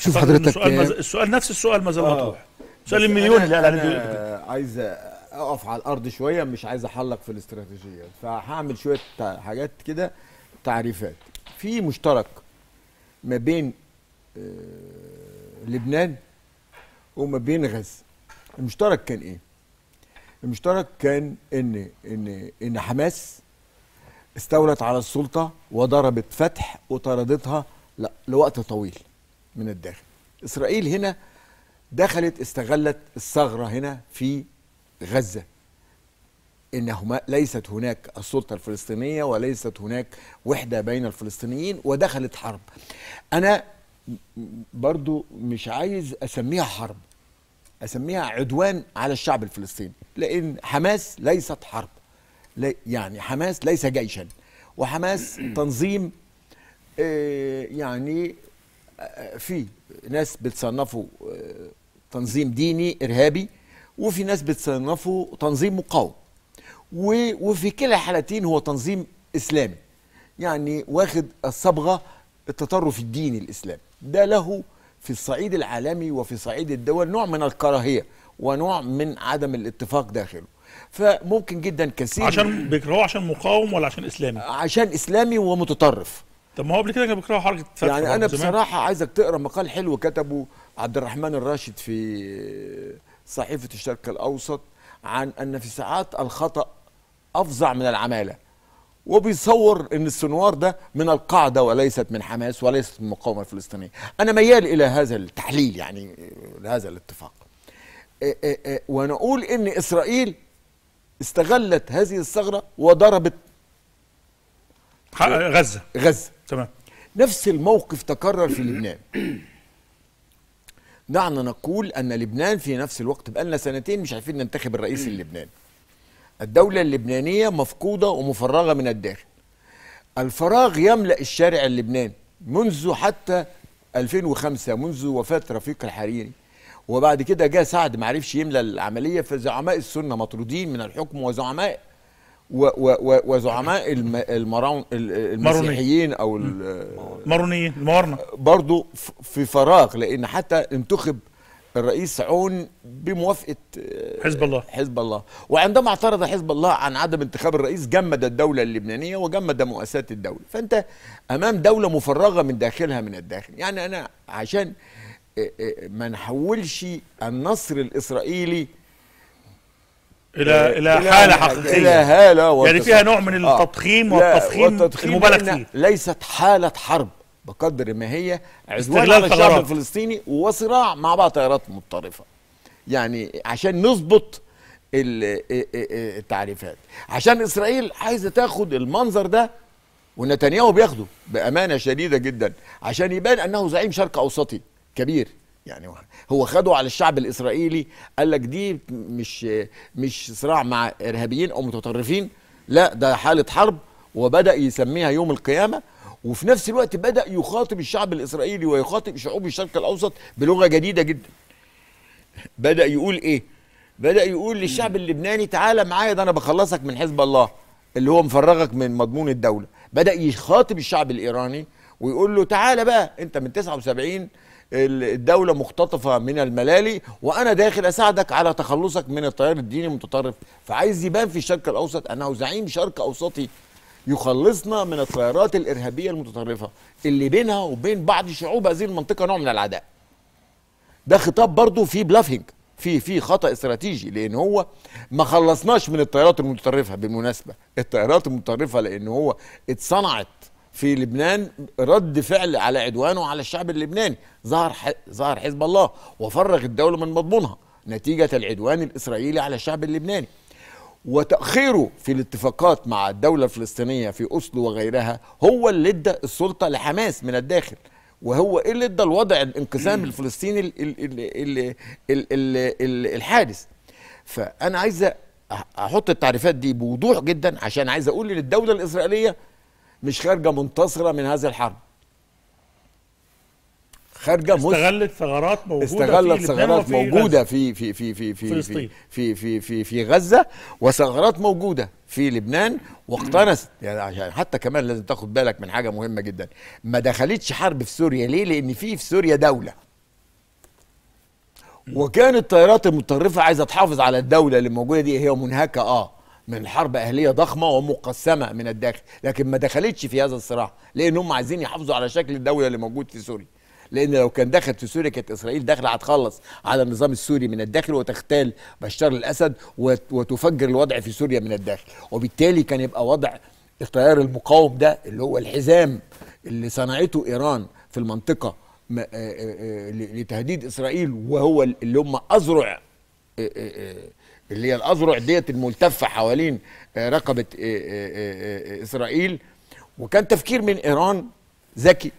شوف حضرتك السؤال, مز... السؤال نفس السؤال ما زال مطروح آه. سؤال المليون اللي أنا يعني أنا عايز اقف على الارض شويه مش عايز احلق في الاستراتيجيه فهعمل شويه حاجات كده تعريفات في مشترك ما بين آه، لبنان وما بين غزه المشترك كان ايه المشترك كان ان ان ان حماس استولت على السلطه وضربت فتح وطردتها لوقت طويل من الداخل إسرائيل هنا دخلت استغلت الثغرة هنا في غزة إنهما ليست هناك السلطة الفلسطينية وليست هناك وحدة بين الفلسطينيين ودخلت حرب أنا برضو مش عايز أسميها حرب أسميها عدوان على الشعب الفلسطيني لأن حماس ليست حرب يعني حماس ليس جيشا وحماس تنظيم آه، يعني في ناس بتصنفه آه، تنظيم ديني ارهابي وفي ناس بتصنفه تنظيم مقاوم وفي كلا الحالتين هو تنظيم اسلامي يعني واخد الصبغه التطرف الديني الاسلامي ده له في الصعيد العالمي وفي صعيد الدول نوع من الكراهيه ونوع من عدم الاتفاق داخله فممكن جدا كثير عشان بيكرهوه عشان مقاوم ولا عشان اسلامي عشان اسلامي ومتطرف طب ما هو قبل كده كان بيكرهوا حركه فتح يعني انا بصراحه زمان. عايزك تقرا مقال حلو كتبه عبد الرحمن الراشد في صحيفه الشرق الاوسط عن ان في ساعات الخطا افظع من العماله وبيصور ان السنوار ده من القاعده وليست من حماس وليست من المقاومه الفلسطينيه انا ميال الى هذا التحليل يعني لهذا الاتفاق ونقول ان اسرائيل استغلت هذه الثغره وضربت غزه غزه تمام نفس الموقف تكرر في لبنان دعنا نقول ان لبنان في نفس الوقت بقالنا سنتين مش عارفين ننتخب الرئيس اللبناني الدولة اللبنانية مفقودة ومفرغة من الداخل الفراغ يملأ الشارع اللبناني منذ حتى 2005 منذ وفاة رفيق الحريري وبعد كده جاء سعد معرفش يملى العملية فزعماء السنة مطرودين من الحكم وزعماء وزعماء المرون المسيحيين او المارونيين الموارنه برضه في فراغ لان حتى انتخب الرئيس عون بموافقه آه، حزب الله حزب الله وعندما اعترض حزب الله عن عدم انتخاب الرئيس جمد الدوله اللبنانيه وجمد مؤسسات الدوله فانت امام دوله مفرغه من داخلها من الداخل يعني انا عشان آه، آه، ما نحولش النصر الاسرائيلي الى الى حاله حقيقيه الى هاله يعني فيها نوع من آه. التضخيم آه والتضخيم المبالغ فيه ليست حاله حرب بقدر ما هي استغلال على الشعب الفلسطيني وصراع مع بعض تيارات مضطرفه يعني عشان نظبط التعريفات عشان اسرائيل عايزه تاخد المنظر ده ونتنياهو بياخده بامانه شديده جدا عشان يبان انه زعيم شرق اوسطي كبير يعني هو خده على الشعب الاسرائيلي قال لك دي مش مش صراع مع ارهابيين او متطرفين لا ده حاله حرب وبدا يسميها يوم القيامه وفي نفس الوقت بدا يخاطب الشعب الاسرائيلي ويخاطب شعوب الشرق الاوسط بلغه جديده جدا بدا يقول ايه بدا يقول للشعب اللبناني تعالى معايا ده انا بخلصك من حزب الله اللي هو مفرغك من مضمون الدوله بدا يخاطب الشعب الايراني ويقول له تعالى بقى انت من 79 الدولة مختطفة من الملالي وأنا داخل أساعدك على تخلصك من التيار الديني المتطرف فعايز يبان في الشرق الأوسط أنه زعيم شرق أوسطي يخلصنا من التيارات الإرهابية المتطرفة اللي بينها وبين بعض شعوب هذه المنطقة نوع من العداء ده خطاب برضه فيه بلافينج في في خطا استراتيجي لان هو ما خلصناش من التيارات المتطرفه بالمناسبه التيارات المتطرفه لان هو اتصنعت في لبنان رد فعل على عدوانه على الشعب اللبناني ظهر ظهر حزب الله وفرغ الدوله من مضمونها نتيجه العدوان الاسرائيلي على الشعب اللبناني وتأخيره في الاتفاقات مع الدولة الفلسطينية في أوسلو وغيرها هو اللي ادى السلطة لحماس من الداخل وهو ايه اللي ادى الوضع الانقسام الفلسطيني الحادث فأنا عايز أحط التعريفات دي بوضوح جدا عشان عايز أقول للدولة الإسرائيلية مش خارجه منتصره من هذه الحرب خارجه استغلت ثغرات موجوده استغلت ثغرات موجوده في في في في في في في في في, في غزه وثغرات موجوده في لبنان واقتنست يعني حتى كمان لازم تاخد بالك من حاجه مهمه جدا ما دخلتش حرب في سوريا ليه لان في في سوريا دوله وكانت التيارات المتطرفه عايزه تحافظ على الدوله اللي موجوده دي هي منهكه اه من حرب اهليه ضخمه ومقسمه من الداخل لكن ما دخلتش في هذا الصراع لان هم عايزين يحافظوا على شكل الدوله اللي موجود في سوريا لان لو كان دخل في سوريا كانت اسرائيل داخله هتخلص على النظام السوري من الداخل وتغتال بشار الاسد وتفجر الوضع في سوريا من الداخل وبالتالي كان يبقى وضع التيار المقاوم ده اللي هو الحزام اللي صنعته ايران في المنطقه لتهديد اسرائيل وهو اللي هم اذرع اللي هي الاذرع ديت الملتفه حوالين آه، رقبه آه، آه، اسرائيل وكان تفكير من ايران ذكي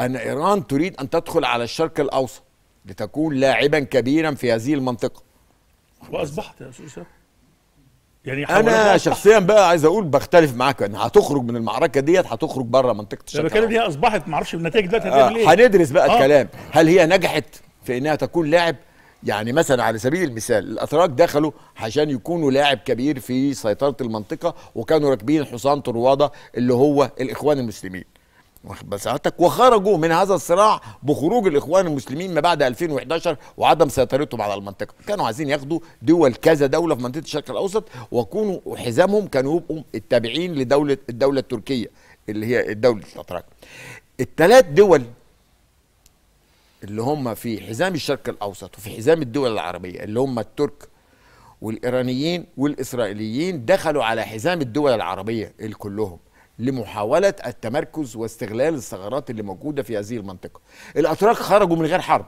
ان ايران تريد ان تدخل على الشرق الاوسط لتكون لاعبا كبيرا في هذه المنطقه واصبحت يا استاذ يعني انا شخصيا بقى عايز اقول بختلف معاك ان هتخرج من المعركه ديت هتخرج بره منطقه الشرق انا بتكلم هي اصبحت ما اعرفش النتائج دلوقتي هتعمل ايه هندرس بقى آه. الكلام هل هي نجحت في انها تكون لاعب يعني مثلا على سبيل المثال الاتراك دخلوا عشان يكونوا لاعب كبير في سيطره المنطقه وكانوا راكبين حصان طرواده اللي هو الاخوان المسلمين بساعتك وخرجوا من هذا الصراع بخروج الاخوان المسلمين ما بعد 2011 وعدم سيطرتهم على المنطقه، كانوا عايزين ياخدوا دول كذا دوله في منطقه الشرق الاوسط وكونوا حزامهم كانوا يبقوا التابعين لدوله الدوله التركيه اللي هي دوله الاتراك. الثلاث دول اللي هم في حزام الشرق الاوسط وفي حزام الدول العربيه اللي هم الترك والايرانيين والاسرائيليين دخلوا على حزام الدول العربيه كلهم لمحاوله التمركز واستغلال الثغرات اللي موجوده في هذه المنطقه. الاتراك خرجوا من غير حرب.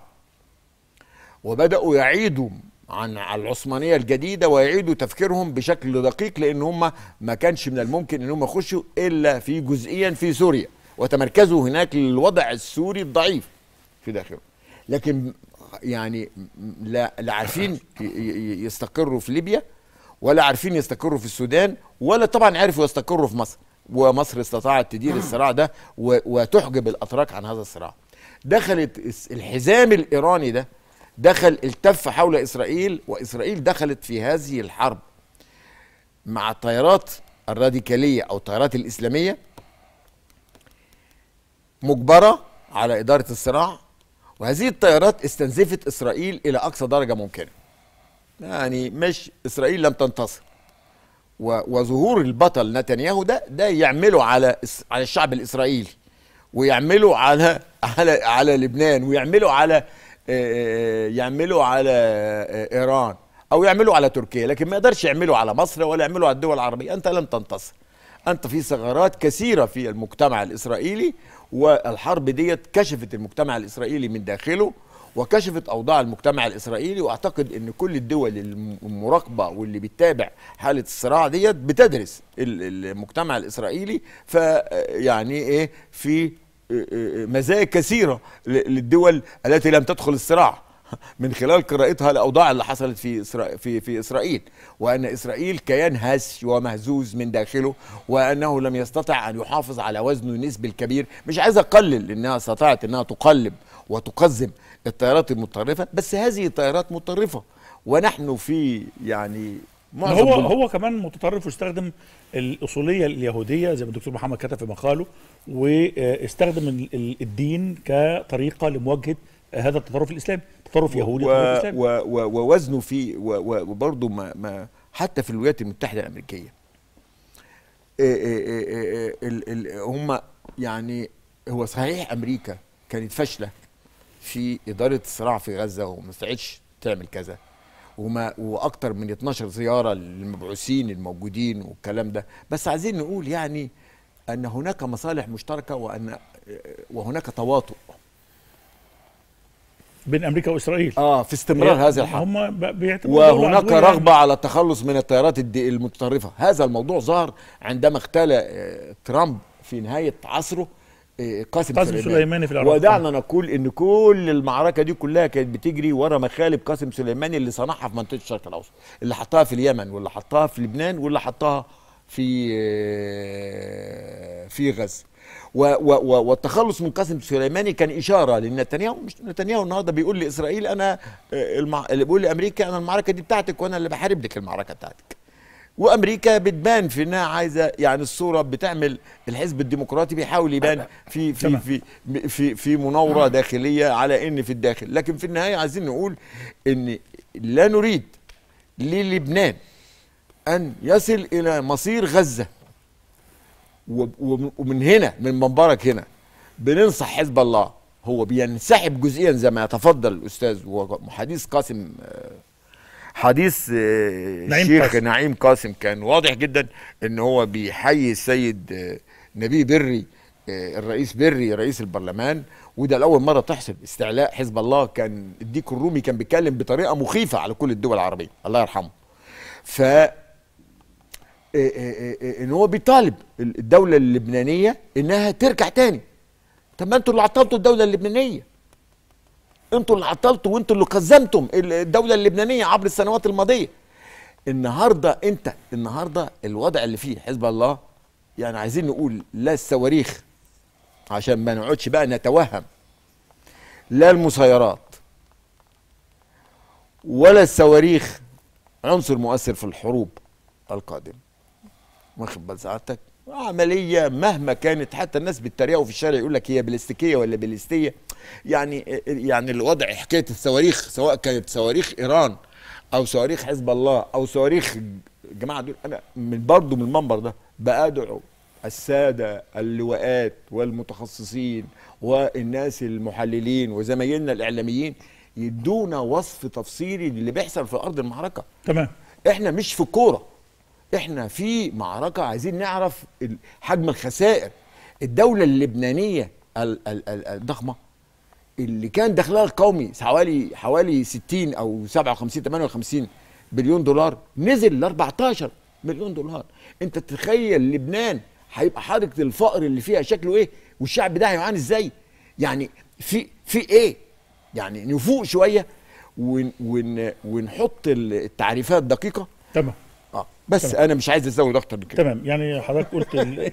وبداوا يعيدوا عن العثمانيه الجديده ويعيدوا تفكيرهم بشكل دقيق لان هم ما كانش من الممكن ان هم يخشوا الا في جزئيا في سوريا وتمركزوا هناك للوضع السوري الضعيف في داخله لكن يعني لا لا عارفين يستقروا في ليبيا ولا عارفين يستقروا في السودان ولا طبعا عرفوا يستقروا في مصر ومصر استطاعت تدير الصراع ده وتحجب الاتراك عن هذا الصراع دخلت الحزام الايراني ده دخل التف حول اسرائيل واسرائيل دخلت في هذه الحرب مع التيارات الراديكاليه او التيارات الاسلاميه مجبره على اداره الصراع وهذه الطيارات استنزفت إسرائيل إلى أقصى درجة ممكنة يعني مش إسرائيل لم تنتصر وظهور البطل نتنياهو ده ده يعمله على على الشعب الإسرائيلي ويعمله على على على لبنان ويعمله على آه، آه، يعمله على آه، إيران أو يعمله على تركيا لكن ما يقدرش يعمله على مصر ولا يعمله على الدول العربية أنت لم تنتصر أنت في ثغرات كثيرة في المجتمع الإسرائيلي والحرب ديت كشفت المجتمع الاسرائيلي من داخله وكشفت اوضاع المجتمع الاسرائيلي واعتقد ان كل الدول المراقبه واللي بتتابع حاله الصراع ديت بتدرس المجتمع الاسرائيلي فيعني ايه في آه، آه، مزايا كثيره للدول التي لم تدخل الصراع من خلال قراءتها الاوضاع اللي حصلت في إسرا... في في اسرائيل وان اسرائيل كيان هش ومهزوز من داخله وانه لم يستطع ان يحافظ على وزنه النسبي الكبير مش عايز اقلل انها استطاعت انها تقلب وتقزم التيارات المتطرفه بس هذه التيارات متطرفه ونحن في يعني هو هو كمان متطرف واستخدم الاصوليه اليهوديه زي ما الدكتور محمد كتب في مقاله واستخدم الدين كطريقه لمواجهه هذا التطرف الاسلامي اختاروا في يهودي ووزنه في وبرضه ما, ما حتى في الولايات المتحده الامريكيه آه، آه، آه، هم يعني هو صحيح امريكا كانت فاشله في اداره الصراع في غزه وما استطاعتش تعمل كذا وما واكثر من 12 زياره للمبعوثين الموجودين والكلام ده بس عايزين نقول يعني ان هناك مصالح مشتركه وان وهناك تواطؤ بين امريكا واسرائيل اه في استمرار هذا الحرب هم وهناك رغبه يعني. على التخلص من التيارات المتطرفه هذا الموضوع ظهر عندما اغتال آه، ترامب في نهايه عصره آه، قاسم, قاسم سليماني في العراق ودعنا نقول ان كل المعركه دي كلها كانت بتجري ورا مخالب قاسم سليماني اللي صنعها في منطقه الشرق الاوسط اللي حطها في اليمن واللي حطها في لبنان واللي حطها في آه، في غزه و و و والتخلص من قاسم سليماني كان اشاره لنتنياهو مش نتنياهو النهارده بيقول لاسرائيل انا آه، المع... اللي بيقول لامريكا انا المعركه دي بتاعتك وانا اللي بحارب لك المعركه بتاعتك. وامريكا بتبان في انها عايزه يعني الصوره بتعمل الحزب الديمقراطي بيحاول يبان أه، أه، في في في في, في مناوره داخليه على ان في الداخل، لكن في النهايه عايزين نقول ان لا نريد للبنان ان يصل الى مصير غزه ومن هنا من منبرك هنا بننصح حزب الله هو بينسحب جزئيا زي ما يتفضل الاستاذ وحديث قاسم آه، حديث آه، نعيم الشيخ قاسم. نعيم قاسم كان واضح جدا ان هو بيحيي السيد آه، نبيه بري الرئيس بري رئيس البرلمان وده لاول مره تحصل استعلاء حزب الله كان الديك الرومي كان بيتكلم بطريقه مخيفه على كل الدول العربيه الله يرحمه ف آه، آه، آه، ان هو بيطالب الدوله اللبنانيه انها ترجع تاني طب ما انتوا اللي عطلتوا الدوله اللبنانيه انتوا اللي عطلتوا وانتوا اللي قزمتم الدوله اللبنانيه عبر السنوات الماضيه النهارده انت النهارده الوضع اللي فيه حزب الله يعني عايزين نقول لا الصواريخ عشان ما نقعدش بقى نتوهم لا المسيرات ولا الصواريخ عنصر مؤثر في الحروب القادمه واخد بال سعادتك عمليه مهما كانت حتى الناس بيتريقوا في الشارع يقول لك هي بلاستيكيه ولا بلاستيه يعني يعني الوضع حكايه الصواريخ سواء كانت صواريخ ايران او صواريخ حزب الله او صواريخ الجماعه دول انا من برضه من المنبر ده بادعو الساده اللواءات والمتخصصين والناس المحللين وزمايلنا الاعلاميين يدونا وصف تفصيلي للي بيحصل في ارض المعركه تمام احنا مش في الكوره احنا في معركه عايزين نعرف حجم الخسائر الدوله اللبنانيه الضخمه اللي كان دخلها القومي حوالي حوالي 60 او 57 58 بليون دولار نزل ل 14 مليون دولار انت تتخيل لبنان هيبقى حركه الفقر اللي فيها شكله ايه والشعب ده هيعاني ازاي يعني في في ايه يعني نفوق شويه ون ون ونحط التعريفات دقيقه تمام آه. بس تمام. انا مش عايز ازود اكتر من كده تمام يعني حضرتك قلت